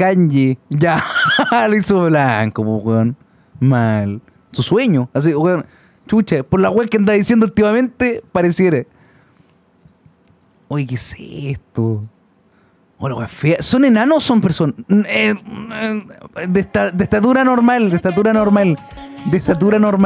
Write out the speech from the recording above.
Kanji, ya lo hizo blanco, weón. Mal. Su sueño, así, weón. Chucha, por la weón que anda diciendo últimamente, pareciera. Oye, ¿qué es esto? Bueno, ¿Son enanos son personas? Mm, eh, mm, eh, de estatura normal, de estatura normal. De estatura normal.